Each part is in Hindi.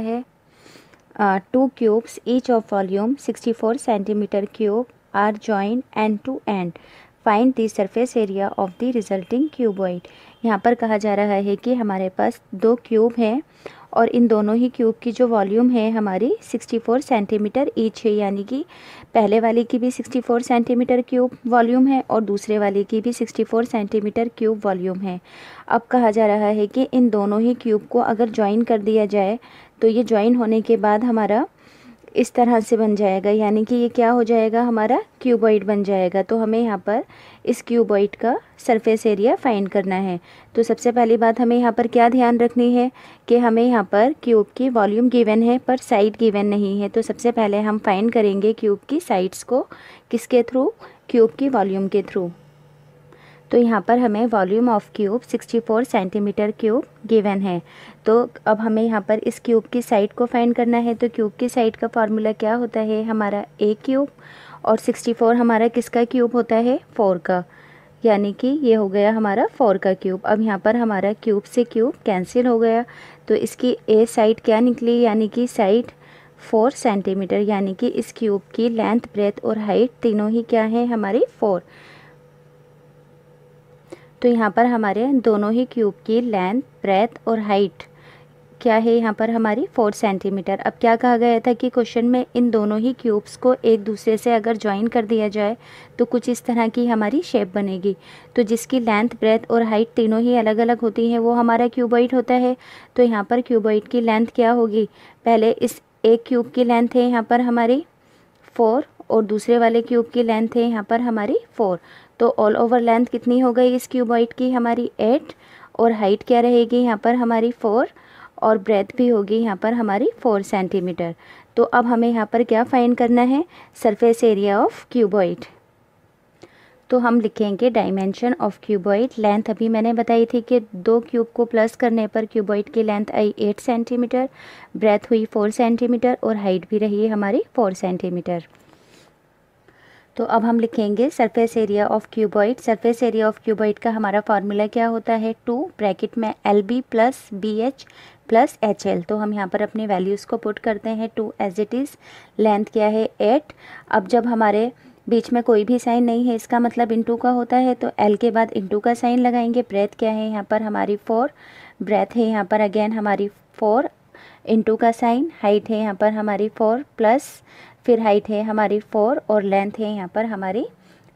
है two cubes each of volume 64 centimetre cube are join end to end find the surface area of the resulting cuboid यहाँ पर कहा जा रहा है कि हमारे पास दो क्यूब हैं और इन दोनों ही क्यूब की जो वॉल्यूम है हमारी 64 सेंटीमीटर ईच है यानी कि पहले वाले की भी 64 सेंटीमीटर क्यूब वॉल्यूम है और दूसरे वाले की भी 64 सेंटीमीटर क्यूब वॉल्यूम है अब कहा जा रहा है कि इन दोनों ही क्यूब को अगर ज्वाइन कर दिया जाए तो ये ज्वाइन होने के बाद हमारा इस तरह से बन जाएगा यानी कि ये क्या हो जाएगा हमारा क्यूबॉइड बन जाएगा तो हमें यहाँ पर इस क्यूबॉइड का सरफेस एरिया फाइंड करना है तो सबसे पहली बात हमें यहाँ पर क्या ध्यान रखनी है कि हमें यहाँ पर क्यूब की वॉल्यूम गिवन है पर साइड गिवन नहीं है तो सबसे पहले हम फाइंड करेंगे क्यूब की साइड्स को किसके थ्रू क्यूब की वॉल्यूम के थ्रू तो यहाँ पर हमें volume of cube 64 centimetre cube given है तो अब हमें यहाँ पर इस क्यूब की साइड को फाइंड करना है तो क्यूब की साइड का फार्मूला क्या होता है हमारा ए क्यूब और 64 हमारा किसका क्यूब होता है फोर का यानी कि ये हो गया हमारा फोर का क्यूब अब यहाँ पर हमारा क्यूब से क्यूब कैंसिल हो गया तो इसकी ए साइड क्या निकली यानी कि साइड फोर सेंटीमीटर यानी कि इस क्यूब की लेंथ ब्रेथ और हाइट तीनों ही क्या है हमारी फोर तो यहाँ पर हमारे दोनों ही क्यूब की लेंथ ब्रेथ और हाइट क्या है यहाँ पर हमारी फोर सेंटीमीटर अब क्या कहा गया था कि क्वेश्चन में इन दोनों ही क्यूब्स को एक दूसरे से अगर ज्वाइन कर दिया जाए तो कुछ इस तरह की हमारी शेप बनेगी तो जिसकी लेंथ ब्रेथ और हाइट तीनों ही अलग अलग होती है वो हमारा क्यूबॉइड होता है तो यहाँ पर क्यूबॉइड की लेंथ क्या होगी पहले इस एक क्यूब की लेंथ है यहाँ पर हमारी फोर और दूसरे वाले क्यूब की लेंथ है यहाँ पर हमारी फोर तो ऑल ओवर लेंथ कितनी हो गई इस क्यूबॉइड की हमारी एट और हाइट क्या रहेगी यहाँ पर हमारी फोर और ब्रेथ भी होगी यहाँ पर हमारी फोर सेंटीमीटर तो अब हमें यहाँ पर क्या फाइंड करना है सरफेस एरिया ऑफ क्यूबॉइड तो हम लिखेंगे डायमेंशन ऑफ क्यूबॉइड लेंथ अभी मैंने बताई थी कि दो क्यूब को प्लस करने पर क्यूबॉइड की लेंथ आई एट सेंटीमीटर ब्रेथ हुई फोर सेंटीमीटर और हाइट भी रही है हमारी फोर सेंटीमीटर तो अब हम लिखेंगे surface area of cuboid surface area of cuboid का हमारा फार्मूला क्या होता है टू ब्रैकेट में L B plus B H plus H L तो हम यहाँ पर अपने वैल्यूज़ को पुट करते हैं two as it is length क्या है एट अब जब हमारे बीच में कोई भी साइन नहीं है इसका मतलब इंटू का होता है तो एल के बाद इंटू का साइन लगाएंगे ब्रेथ क्या है यहाँ पर हमारी फोर ब्रेथ है यहाँ पर अगेन हमारी फोर इंटू का साइन हाइट है यहाँ पर हमारी फोर प्लस फिर हाइट है हमारी फोर और लेंथ है यहाँ पर हमारी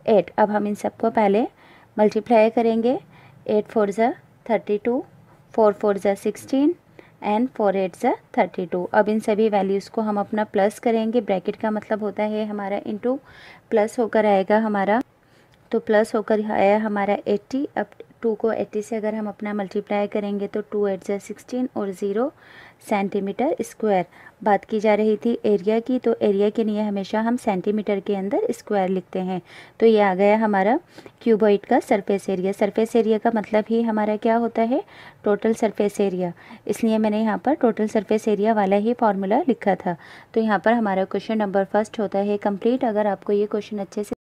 एट अब हम इन सबको पहले मल्टीप्लाई करेंगे एट फोर ज़ा थर्टी टू फोर फोर ज़ा सिक्सटीन एंड फोर एट ज़ा थर्टी टू अब इन सभी वैल्यूज़ को हम अपना प्लस करेंगे ब्रैकेट का मतलब होता है हमारा इंटू प्लस होकर आएगा हमारा तो प्लस होकर आया हमारा एट्टी अब टू को एट्टी से अगर हम अपना मल्टीप्लाई करेंगे तो टू एट जै सिक्सटीन और ज़ीरो सेंटीमीटर स्क्वायर बात की जा रही थी एरिया की तो एरिया के लिए हमेशा हम सेंटीमीटर के अंदर स्क्वायर लिखते हैं तो ये आ गया हमारा क्यूबॉइड का सरफेस एरिया सरफेस एरिया का मतलब ही हमारा क्या होता है टोटल सरफेस एरिया इसलिए मैंने यहाँ पर टोटल सरफेस एरिया वाला ही फार्मूला लिखा था तो यहाँ पर हमारा क्वेश्चन नंबर फर्स्ट होता है कम्प्लीट अगर आपको ये क्वेश्चन अच्छे से